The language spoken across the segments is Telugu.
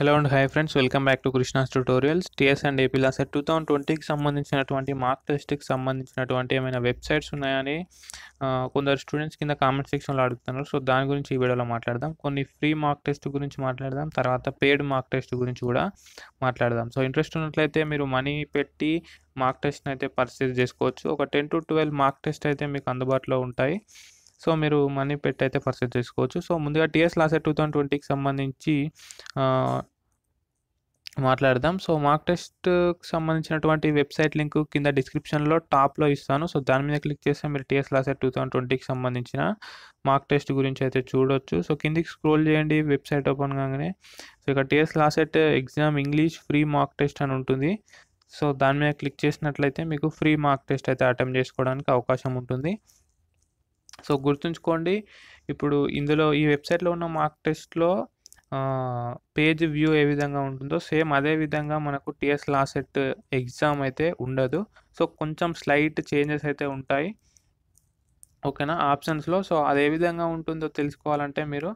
hello and hi friends welcome back to Krishna's tutorials TS and AP sir two thousand ట్వంటీకి సంబంధించినటువంటి మార్క్ టెస్ట్కి సంబంధించినటువంటి ఏమైనా వెబ్సైట్స్ ఉన్నాయని కొందరు స్టూడెంట్స్ కింద కామెంట్ సెక్షన్లో అడుగుతున్నారు సో దాని గురించి ఈ వీడియోలో మాట్లాడదాం కొన్ని ఫ్రీ మార్క్ టెస్ట్ గురించి మాట్లాడదాం తర్వాత పేడ్ మార్క్ టెస్ట్ గురించి కూడా మాట్లాడదాం సో ఇంట్రెస్ట్ ఉన్నట్లయితే మీరు మనీ పెట్టి మార్క్ టెస్ట్ని అయితే పర్చేస్ చేసుకోవచ్చు ఒక ten to twelve mock test అయితే మీకు అందుబాటులో ఉంటాయి సో మీరు మనీ పెట్టి అయితే పర్చేజ్ చేసుకోవచ్చు సో ముందుగా టీఎస్ లాసెట్ టూ థౌజండ్ ట్వంటీకి సంబంధించి మాట్లాడదాం సో మార్క్ టెస్ట్కి సంబంధించినటువంటి వెబ్సైట్ లింక్ కింద డిస్క్రిప్షన్లో టాప్లో ఇస్తాను సో దాని మీద క్లిక్ చేస్తే మీరు టీఎస్ లాసెట్ టూ థౌజండ్ ట్వంటీకి సంబంధించిన మార్క్ టెస్ట్ గురించి అయితే చూడొచ్చు సో కిందికి స్క్రోల్ చేయండి వెబ్సైట్ ఓపెన్ కాగానే సో ఇక్కడ TS LAWCET exam English free mock test అని ఉంటుంది సో దాని మీద క్లిక్ చేసినట్లయితే మీకు ఫ్రీ మార్క్ టెస్ట్ అయితే అటెంప్ట్ చేసుకోవడానికి అవకాశం ఉంటుంది సో గుర్తుంచుకోండి ఇప్పుడు ఇందులో ఈ వెబ్సైట్లో ఉన్న మార్క్ టెస్ట్లో పేజ్ వ్యూ ఏ విధంగా ఉంటుందో సేమ్ అదే విధంగా మనకు టీఎస్ లాసెట్ ఎగ్జామ్ అయితే ఉండదు సో కొంచెం స్లైట్ చేంజెస్ అయితే ఉంటాయి ఓకేనా ఆప్షన్స్లో సో అది ఏ విధంగా ఉంటుందో తెలుసుకోవాలంటే మీరు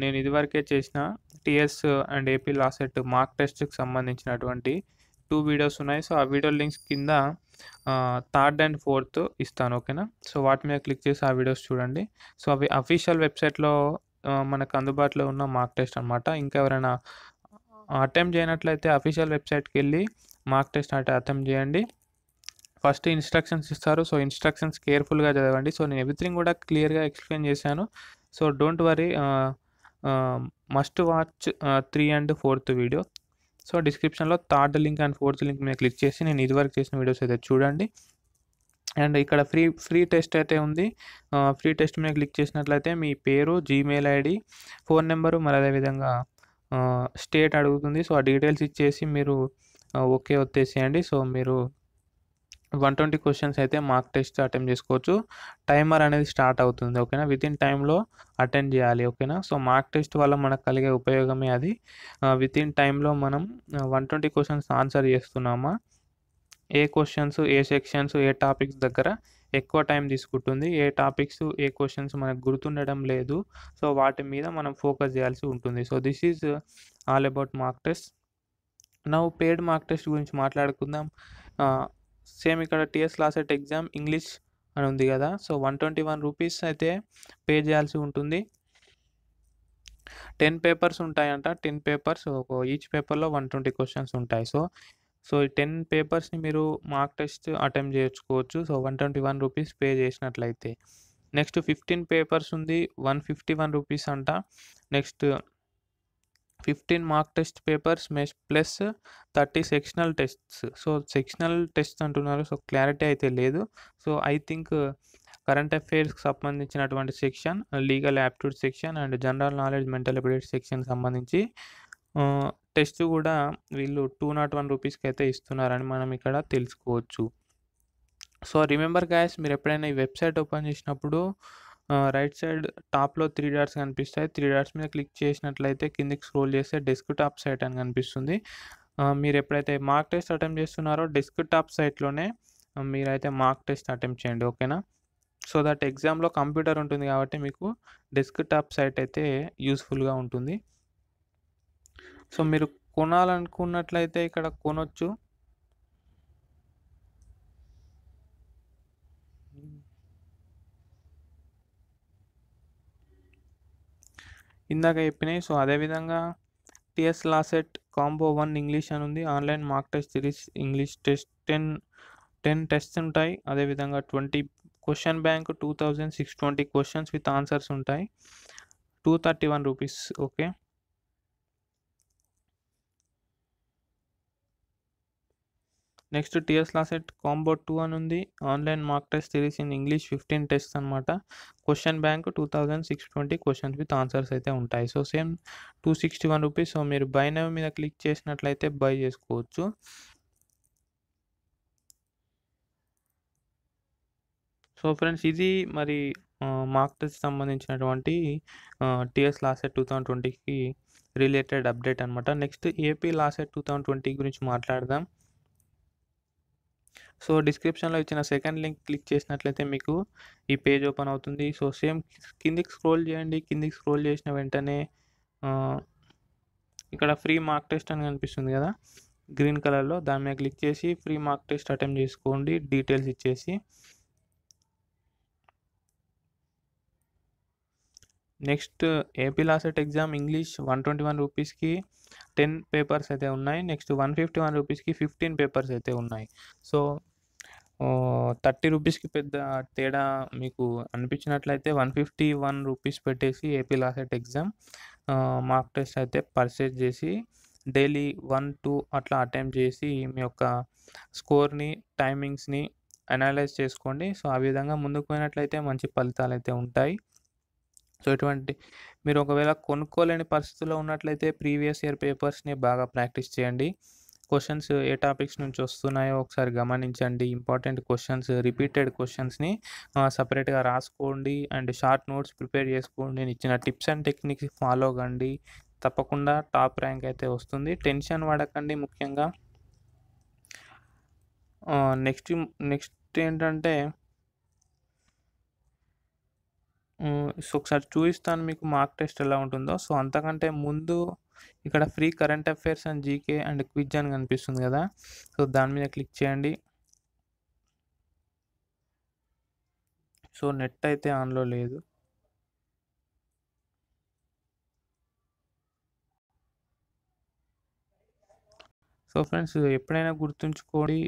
నేను ఇదివరకే చేసిన TS and AP LAWCET mock టెస్ట్కి సంబంధించినటువంటి టూ వీడియోస్ ఉన్నాయి సో ఆ వీడియో లింక్స్ కింద థర్డ్ అండ్ ఫోర్త్ ఇస్తాను ఓకేనా సో వాటి మీద క్లిక్ చేసి ఆ వీడియోస్ చూడండి సో అవి అఫీషియల్ వెబ్సైట్లో మనకు అందుబాటులో ఉన్న మార్క్ టెస్ట్ అనమాట ఇంకా ఎవరైనా అటెంప్ట్ చేయనట్లయితే అఫీషియల్ వెబ్సైట్కి వెళ్ళి మార్క్ టెస్ట్ అంటే అటెంప్ట్ చేయండి ఫస్ట్ ఇన్స్ట్రక్షన్స్ ఇస్తారు సో ఇన్స్ట్రక్షన్స్ కేర్ఫుల్గా చదవండి సో నేను ఎవ్రీథింగ్ కూడా క్లియర్గా ఎక్స్ప్లెయిన్ చేశాను so don't worry must watch three and fourth video so డిస్క్రిప్షన్లో third link and fourth link మీద క్లిక్ చేసి నేను ఇదివరకు చేసిన వీడియోస్ అయితే చూడండి అండ్ ఇక్కడ ఫ్రీ ఫ్రీ టెస్ట్ అయితే ఉంది ఫ్రీ టెస్ట్ మీద క్లిక్ చేసినట్లయితే మీ పేరు జీమెయిల్ ఐడి ఫోన్ నెంబరు మరి అదేవిధంగా స్టేట్ అడుగుతుంది సో ఆ డీటెయిల్స్ ఇచ్చేసి మీరు ఓకే వచ్చేసేయండి సో మీరు వన్ ట్వంటీ క్వశ్చన్స్ అయితే మార్క్ టెస్ట్ అటెంప్ట్ చేసుకోవచ్చు టైమర్ అనేది స్టార్ట్ అవుతుంది ఓకేనా విత్ ఇన్ టైంలో అటెండ్ చేయాలి ఓకేనా సో మార్క్ టెస్ట్ వల్ల మనకు కలిగే ఉపయోగమే అది విత్ ఇన్ టైంలో మనం వన్ ట్వంటీ క్వశ్చన్స్ ఆన్సర్ చేస్తున్నామా ఏ క్వశ్చన్స్ ఏ సెక్షన్స్ ఏ టాపిక్స్ దగ్గర ఎక్కువ టైం తీసుకుంటుంది ఏ టాపిక్స్ ఏ క్వశ్చన్స్ మనకు గుర్తుండడం లేదు సో వాటి మీద మనం ఫోకస్ చేయాల్సి ఉంటుంది so this is all about mock test నా పేడ్ మార్క్ టెస్ట్ గురించి మాట్లాడుకుందాం సేమ్ ఇక్కడ టీఎస్ లాసెట్ ఎగ్జామ్ ఇంగ్లీష్ అని ఉంది కదా so one twenty one rupees అయితే పే చేయాల్సి ఉంటుంది టెన్ పేపర్స్ ఉంటాయంట టెన్ పేపర్స్ ఈచ్ పేపర్లో వన్ ట్వంటీ క్వశ్చన్స్ ఉంటాయి సో సో ఈ టెన్ పేపర్స్ని మీరు మార్క్ టెస్ట్ అటెంప్ట్ చేసుకోవచ్చు so one twenty one rupees pay చేసినట్లయితే నెక్స్ట్ ఫిఫ్టీన్ పేపర్స్ ఉంది వన్ ఫిఫ్టీ వన్ రూపీస్ అంట next fifteen mock test papers మెస్ plus thirty sectional tests so sectional test అంటున్నారు సో క్లారిటీ అయితే లేదు సో ఐ థింక్ కరెంట్ అఫైర్స్కి సంబంధించినటువంటి section legal aptitude section and general knowledge mental ability section సంబంధించి టెస్ట్ uh, కూడా వీళ్ళు టూ నాట్ వన్ రూపీస్కి అయితే ఇస్తున్నారని మనం ఇక్కడ తెలుసుకోవచ్చు సో రిమెంబర్ గాయస్ మీరు ఎప్పుడైనా ఈ వెబ్సైట్ ఓపెన్ చేసినప్పుడు రైట్ సైడ్ టాప్లో త్రీ డాట్స్ కనిపిస్తాయి త్రీ డాట్స్ మీద క్లిక్ చేసినట్లయితే కిందికి స్క్రోల్ చేస్తే డెస్క్ టాప్ సైట్ అని కనిపిస్తుంది మీరు ఎప్పుడైతే మార్క్ టెస్ట్ అటెంప్ట్ చేస్తున్నారో డెస్క్ టాప్ సైట్లోనే మీరైతే మార్క్ టెస్ట్ అటెంప్ట్ చేయండి ఓకేనా సో దట్ ఎగ్జామ్లో కంప్యూటర్ ఉంటుంది కాబట్టి మీకు డెస్క్ టాప్ సైట్ అయితే యూస్ఫుల్గా ఉంటుంది సో మీరు కొనాలనుకున్నట్లయితే ఇక్కడ కొనొచ్చు ఇందాక చెప్పినాయి సో అదేవిధంగా TS LAWCET combo one English అని ఉంది online mock test series English test ten ten tests ఉంటాయి అదేవిధంగా twenty question bank two thousand six twenty questions with answers ఉంటాయి two thirty one rupees okay next TS LAWCET combo two అని ఉంది online mock test series in English fifteen test అనమాట question bank two thousand six twenty questions with answers అయితే ఉంటాయి so same two sixty one rupees so మీరు బై నవ్ మీద క్లిక్ చేసినట్లయితే బై చేసుకోవచ్చు సో ఫ్రెండ్స్ ఇది మరి మార్క్ టెస్ట్ సంబంధించినటువంటి టిఎస్ లాసెట్ టూ థౌజండ్ ట్వంటీకి రిలేటెడ్ అప్డేట్ అనమాట next AP LAWCET two thousand twenty గురించి మాట్లాడదాం సో డిస్క్రిప్షన్లో ఇచ్చిన సెకండ్ లింక్ క్లిక్ చేసినట్లయితే మీకు ఈ పేజ్ ఓపెన్ అవుతుంది సో సేమ్ కిందికి స్క్రోల్ చేయండి కిందికి స్క్రోల్ చేసిన వెంటనే ఇక్కడ ఫ్రీ మార్క్ టెస్ట్ అని కనిపిస్తుంది కదా గ్రీన్ కలర్లో దాని మీద క్లిక్ చేసి ఫ్రీ మార్క్ టెస్ట్ అటెంప్ట్ చేసుకోండి డీటెయిల్స్ ఇచ్చేసి next AP LAWCET exam English one twenty one రూపీస్కి టెన్ పేపర్స్ అయితే ఉన్నాయి నెక్స్ట్ వన్ ఫిఫ్టీ వన్ రూపీస్కి ఫిఫ్టీన్ పేపర్స్ అయితే ఉన్నాయి సో థర్టీ రూపీస్కి పెద్ద తేడా మీకు అనిపించినట్లయితే వన్ ఫిఫ్టీ వన్ రూపీస్ పెట్టేసి AP LAWCET exam mock test అయితే పర్చేజ్ చేసి డైలీ వన్ టూ అట్లా అటెంప్ట్ చేసి మీ యొక్క స్కోర్ని టైమింగ్స్ని అనలైజ్ చేసుకోండి సో ఆ విధంగా ముందుకు పోయినట్లయితే మంచి ఫలితాలు అయితే ఉంటాయి సో ఇటువంటి మీరు ఒకవేళ కొనుక్కోలేని పరిస్థితుల్లో ఉన్నట్లయితే ప్రీవియస్ ఇయర్ పేపర్స్ని బాగా ప్రాక్టీస్ చేయండి క్వశ్చన్స్ ఏ టాపిక్స్ నుంచి వస్తున్నాయో ఒకసారి గమనించండి ఇంపార్టెంట్ క్వశ్చన్స్ రిపీటెడ్ క్వశ్చన్స్ని సపరేట్గా రాసుకోండి అండ్ షార్ట్ నోట్స్ ప్రిపేర్ చేసుకోండి నేను ఇచ్చిన టిప్స్ అండ్ టెక్నిక్స్ ఫాలో కండి తప్పకుండా టాప్ ర్యాంక్ అయితే వస్తుంది టెన్షన్ పడకండి ముఖ్యంగా నెక్స్ట్ నెక్స్ట్ ఏంటంటే సో ఒకసారి చూపిస్తాను మీకు మార్క్ టెస్ట్ ఎలా ఉంటుందో సో అంతకంటే ముందు ఇక్కడ free current affairs and GK and quiz అని కనిపిస్తుంది కదా సో దాని మీద క్లిక్ చేయండి సో నెట్ అయితే ఆన్లో లేదు సో ఫ్రెండ్స్ ఎప్పుడైనా గుర్తుంచుకోండి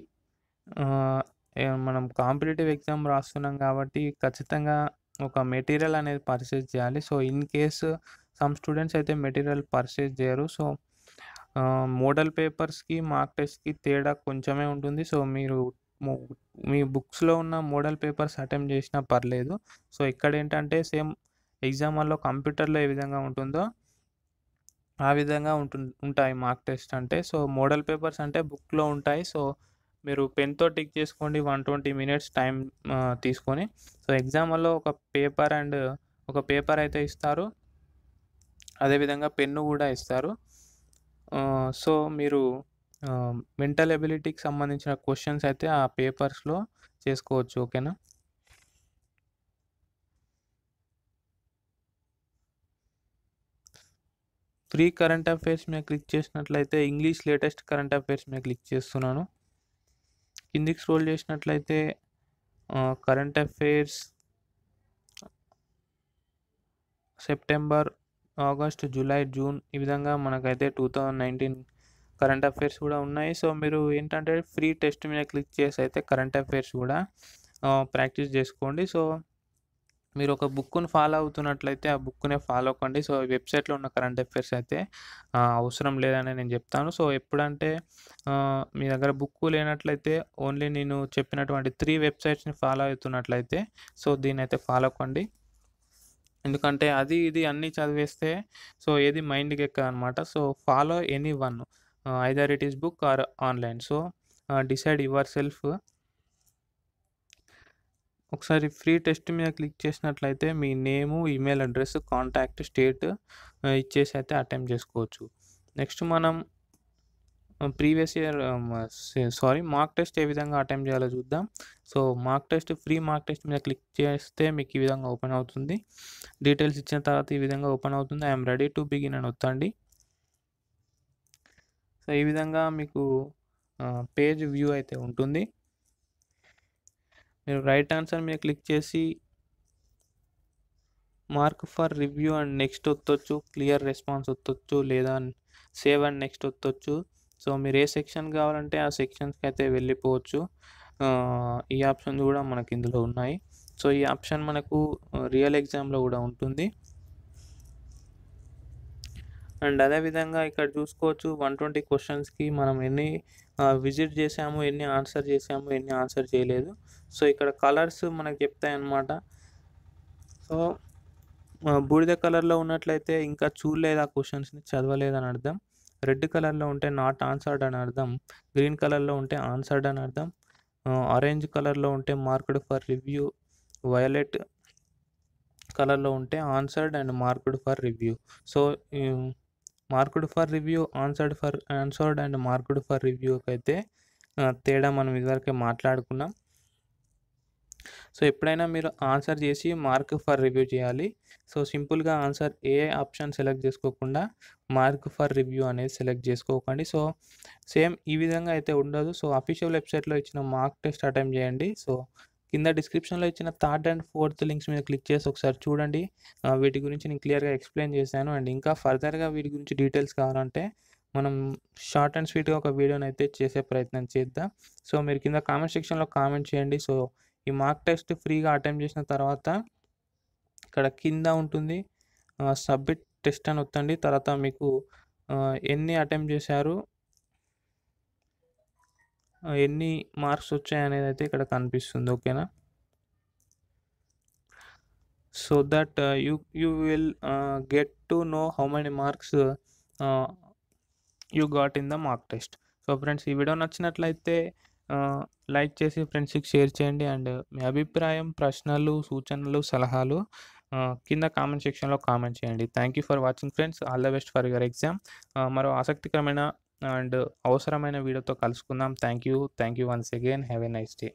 మనం కాంపిటేటివ్ ఎగ్జామ్ రాస్తున్నాం కాబట్టి ఖచ్చితంగా ఒక మెటీరియల్ అనేది పర్చేజ్ చేయాలి so in case some students అయితే మెటీరియల్ పర్చేజ్ చేయరు సో మోడల్ పేపర్స్కి మార్క్ టెస్ట్కి తేడా కొంచెమే ఉంటుంది సో మీరు మీ బుక్స్లో ఉన్న మోడల్ పేపర్స్ అటెంప్ట్ చేసినా పర్లేదు సో ఇక్కడ ఏంటంటే సేమ్ ఎగ్జామ్ వల్ల కంప్యూటర్లో ఏ విధంగా ఉంటుందో ఆ విధంగా ఉంటు ఉంటాయి మార్క్ టెస్ట్ అంటే సో మోడల్ పేపర్స్ అంటే బుక్లో ఉంటాయి సో మీరు పెన్తో టిక్ చేసుకోండి వన్ ట్వంటీ మినిట్స్ టైం తీసుకొని సో ఎగ్జామ్లో ఒక పేపర్ అండ్ ఒక పేపర్ అయితే ఇస్తారు అదేవిధంగా పెన్ను కూడా ఇస్తారు సో మీరు మెంటల్ ఎబిలిటీకి సంబంధించిన క్వశ్చన్స్ అయితే ఆ పేపర్స్లో చేసుకోవచ్చు ఓకేనా ఫ్రీ కరెంట్ అఫైర్స్ మీద క్లిక్ చేసినట్లయితే ఇంగ్లీష్ లేటెస్ట్ కరెంట్ అఫైర్స్ మీద క్లిక్ చేస్తున్నాను కిందికి స్క్రోల్ చేసినట్లయితే current affairs September August July June ఈ విధంగా మనకైతే two thousand nineteen current affairs కూడా ఉన్నాయి సో మీరు ఏంటంటే ఫ్రీ టెస్ట్ మీద క్లిక్ చేసి అయితే కరెంట్ అఫైర్స్ కూడా ప్రాక్టీస్ చేసుకోండి సో మీరు ఒక బుక్ను ఫాలో అవుతున్నట్లయితే ఆ బుక్నే ఫాలో అవ్వండి సో వెబ్సైట్లో ఉన్న కరెంట్ అఫేర్స్ అయితే అవసరం లేదని నేను చెప్తాను సో ఎప్పుడంటే మీ దగ్గర బుక్ లేనట్లయితే ఓన్లీ నేను చెప్పినటువంటి త్రీ వెబ్సైట్స్ని ఫాలో అవుతున్నట్లయితే సో దీని అయితే ఫాలో అవ్వండి ఎందుకంటే అది ఇది అన్నీ చదివేస్తే సో ఏది మైండ్కి ఎక్కదనమాట so follow any one either it is book or online so decide yourself ఒకసారి ఫ్రీ టెస్ట్ మీద క్లిక్ చేసినట్లయితే మీ name email address contact state ఇచ్చేసి అయితే అటెంప్ట్ చేసుకోవచ్చు నెక్స్ట్ మనం previous year sorry mock test ఏ విధంగా అటెంప్ట్ చేయాలో చూద్దాం so mock test free mock test మీద క్లిక్ చేస్తే మీకు ఈ విధంగా ఓపెన్ అవుతుంది డీటెయిల్స్ ఇచ్చిన తర్వాత ఈ విధంగా ఓపెన్ అవుతుంది ఐఎమ్ రెడీ టు బిగిన్ అని వత్తండి సో ఈ విధంగా మీకు పేజ్ వ్యూ అయితే ఉంటుంది మీరు రైట్ ఆన్సర్ మీద క్లిక్ చేసి mark for review and next వస్తొచ్చు క్లియర్ రెస్పాన్స్ వస్తొచ్చు లేదా సేవ్ అండ్ నెక్స్ట్ వస్తొచ్చు సో మీరు ఏ సెక్షన్ కావాలంటే ఆ సెక్షన్స్కి అయితే వెళ్ళిపోవచ్చు ఈ ఆప్షన్ కూడా మనకి ఇందులో ఉన్నాయి సో ఈ ఆప్షన్ మనకు రియల్ ఎగ్జామ్లో కూడా ఉంటుంది అండ్ అదేవిధంగా ఇక్కడ చూసుకోవచ్చు వన్ ట్వంటీ క్వశ్చన్స్కి మనం ఎన్ని విజిట్ చేసాము ఎన్ని ఆన్సర్ చేసాము ఎన్ని ఆన్సర్ చేయలేదు సో ఇక్కడ కలర్స్ మనకు చెప్తాయన్నమాట సో బూడిద కలర్లో ఉన్నట్లయితే ఇంకా చూడలేదు ఆ క్వశ్చన్స్ని చదవలేదని అర్థం రెడ్ కలర్లో ఉంటే నాట్ ఆన్సర్డ్ అని అర్థం గ్రీన్ కలర్లో ఉంటే ఆన్సర్డ్ అని అర్థం ఆరెంజ్ కలర్లో ఉంటే మార్క్డ్ ఫర్ రివ్యూ వయలెట్ కలర్లో ఉంటే answered and marked for review so marked for review answered for answered and marked for రివ్యూకి అయితే తేడా మనం ఇదివరకే మాట్లాడుకున్నాం సో ఎప్పుడైనా మీరు ఆన్సర్ చేసి మార్క్ ఫర్ రివ్యూ చేయాలి సో సింపుల్గా ఆన్సర్ ఏ ఆప్షన్ సెలెక్ట్ చేసుకోకుండా మార్క్ ఫర్ రివ్యూ అనేది సెలెక్ట్ చేసుకోకండి సో సేమ్ ఈ విధంగా అయితే ఉండదు సో అఫీషియల్ వెబ్సైట్లో ఇచ్చిన మార్క్ టెస్ట్ అటెంప్ట్ చేయండి సో కింద డిస్క్రిప్షన్లో ఇచ్చిన థర్డ్ అండ్ ఫోర్త్ లింక్స్ మీద క్లిక్ చేసి ఒకసారి చూడండి వీటి గురించి నేను క్లియర్గా ఎక్స్ప్లెయిన్ చేశాను అండ్ ఇంకా ఫర్దర్గా వీటి గురించి డీటెయిల్స్ కావాలంటే మనం షార్ట్ అండ్ స్వీట్గా ఒక వీడియోని అయితే చేసే ప్రయత్నం చేద్దాం సో మీరు కింద కామెంట్ సెక్షన్లో కామెంట్ చేయండి సో ఈ మార్క్ టెస్ట్ ఫ్రీగా అటెంప్ట్ చేసిన తర్వాత ఇక్కడ కింద ఉంటుంది సబ్మిట్ టెస్ట్ అని వస్తుంది తర్వాత మీకు ఎన్ని అటెంప్ట్ చేశారు ఎన్ని మార్క్స్ వచ్చాయి అనేది అయితే ఇక్కడ కనిపిస్తుంది ఓకేనా so that you you will get to know how many marks you got in the mark test so friends ఈ వీడియో నచ్చినట్లయితే లైక్ చేసి ఫ్రెండ్స్కి షేర్ చేయండి అండ్ మీ అభిప్రాయం ప్రశ్నలు సూచనలు సలహాలు కింద కామెంట్ సెక్షన్లో కామెంట్ చేయండి thank you for watching friends all the best for your exam మరో ఆసక్తికరమైన అండ్ అవసరమైన వీడియోతో కలుసుకుందాం thank you thank you once again have a nice day